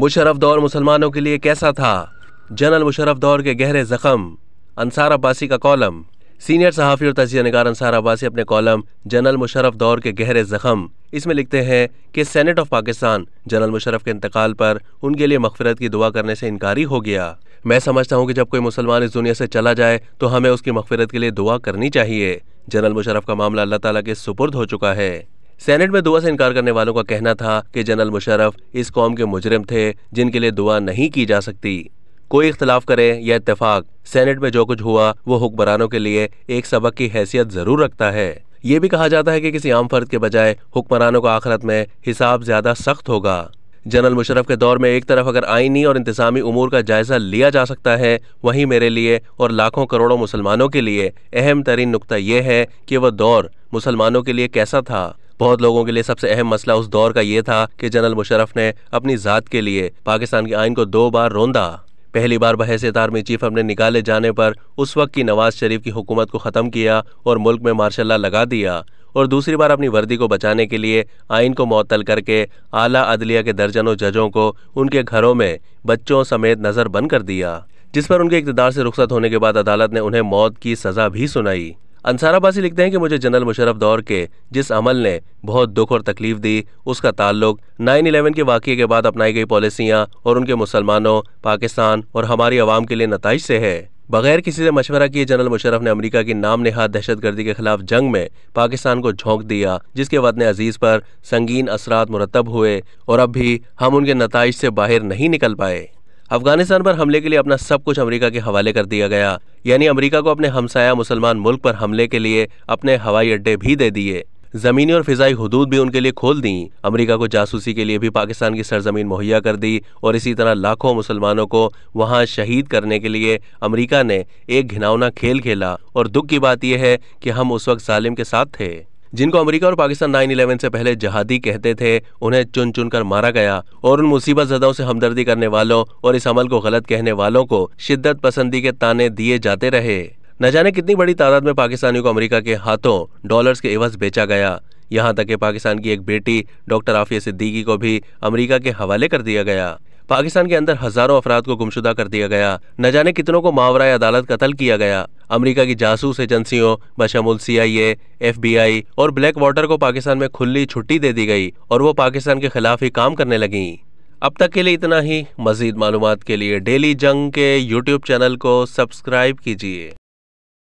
मुशरफ दौर मुसलमानों के लिए कैसा था जनरल मुशरफ दौर के गहरे जख्म अंसार अब्बासी का कॉलम सीनियर सहाफ़ी और तजिया नगार अंसार अब्बासी अपने कॉलम जनरल मुशरफ दौर के गहरे जख्म इसमें लिखते हैं कि senate of Pakistan general Musharraf के इंतकाल पर उनके लिए मफफरत की दुआ करने से इनकारी हो गया मैं समझता हूँ कि जब कोई मुसलमान इस दुनिया से चला जाए तो हमें उसकी मफफरत के लिए दुआ करनी चाहिए जनरल मुशरफ का मामला अल्लाह ताला के सुपुर्द हो चुका है सेनेट में दुआ से इनकार करने वालों का कहना था कि जनरल मुशरफ इस कौम के मुजरिम थे जिनके लिए दुआ नहीं की जा सकती कोई इख्तलाफ करे या इतफाक सेनेट में जो कुछ हुआ वो हुक्मरानों के लिए एक सबक की हैसियत जरूर रखता है ये भी कहा जाता है कि किसी आम फर्द के बजाय हुक्मरानों का आखिरत में हिसाब ज्यादा सख्त होगा जनरल मुशरफ के दौर में एक तरफ अगर आइनी और इंतजामी उमूर का जायजा लिया जा सकता है वहीं मेरे लिए और लाखों करोड़ों मुसलमानों के लिए अहम तरीन नुकता यह है कि वह दौर मुसलमानों के लिए कैसा था बहुत लोगों के लिए सबसे अहम मसला उस दौर का ये था कि जनरल मुशरफ ने अपनी ज़ात के लिए पाकिस्तान के आइन को दो बार रोंदा पहली बार बहसियत आर्मी चीफ अपने निकाले जाने पर उस वक्त की नवाज शरीफ की हुकूमत को ख़त्म किया और मुल्क में मार्शल्ला लगा दिया और दूसरी बार अपनी वर्दी को बचाने के लिए आइन को मअतल करके आला अदलिया के दर्जनों जजों को उनके घरों में बच्चों समेत नज़र बंद कर दिया जिस पर उनके इकतदार से रुख्सत होने के बाद अदालत ने उन्हें मौत की सज़ा भी सुनाई अंसाराबासी लिखते हैं कि मुझे जनरल मुशरफ दौर के जिस अमल ने बहुत दुख और तकलीफ दी उसका ताल्लुक 9/11 के वाक़े के बाद अपनाई गई पॉलिसियाँ और उनके मुसलमानों पाकिस्तान और हमारी आवाम के लिए नतज से है बगैर किसी से मशवरा किए जनरल मुशरफ ने अमेरिका की नाम नेहाद दहशतगर्दी के खिलाफ जंग में पाकिस्तान को झोंक दिया जिसके वतन अजीज पर संगीन असरात मुरतब हुए और अब भी हम उनके नतज से बाहर नहीं निकल पाए अफगानिस्तान पर हमले के लिए अपना सब कुछ अमेरिका के हवाले कर दिया गया यानी अमेरिका को अपने हमसाया मुसलमान मुल्क पर हमले के लिए अपने हवाई अड्डे भी दे दिए जमीनी और फिजाई हदूद भी उनके लिए खोल दी अमेरिका को जासूसी के लिए भी पाकिस्तान की सरजमीन मुहैया कर दी और इसी तरह लाखों मुसलमानों को वहां शहीद करने के लिए अमेरिका ने एक घिनौना खेल खेला और दुख की बात यह है कि हम उस वक्त जालिम के साथ थे जिनको अमेरिका और पाकिस्तान नाइन इलेवन से पहले जहादी कहते थे उन्हें चुन चुन कर मारा गया और उन मुसीबत जदों से हमदर्दी करने वालों और इस अमल को गलत कहने वालों को शिद्दत पसंदी के ताने दिए जाते रहे न जाने कितनी बड़ी तादाद में पाकिस्तानियों को अमेरिका के हाथों डॉलर्स के एवज बेचा गया यहाँ तक कि पाकिस्तान की एक बेटी डॉक्टर आफिया सिद्दीकी को भी अमेरिका के हवाले कर दिया गया पाकिस्तान के अंदर हजारों अफराद को गुमशुदा कर दिया गया न जाने कितनों को मावरा अदालत कत्ल किया गया अमेरिका की जासूस एजेंसियों बशमुल सीआईए एफबीआई और ब्लैक वाटर को पाकिस्तान में खुली छुट्टी दे दी गई और वो पाकिस्तान के खिलाफ ही काम करने लगी अब तक के लिए इतना ही मजीद मालूम के लिए डेली जंग के यूट्यूब चैनल को सब्सक्राइब कीजिए